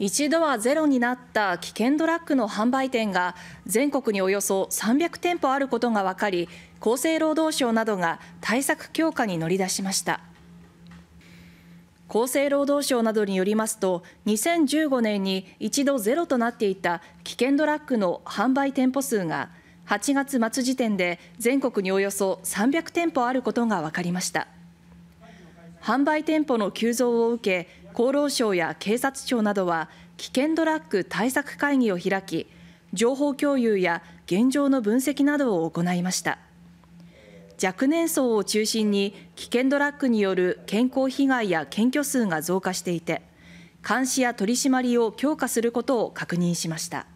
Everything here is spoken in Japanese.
一度はゼロになった危険ドラッグの販売店が全国におよそ300店舗あることが分かり厚生労働省などが対策強化に乗り出しました厚生労働省などによりますと2015年に一度ゼロとなっていた危険ドラッグの販売店舗数が8月末時点で全国におよそ300店舗あることが分かりました。販売店舗の急増を受け厚労省や警察庁などは危険ドラッグ対策会議を開き情報共有や現状の分析などを行いました若年層を中心に危険ドラッグによる健康被害や検挙数が増加していて監視や取り締まりを強化することを確認しました。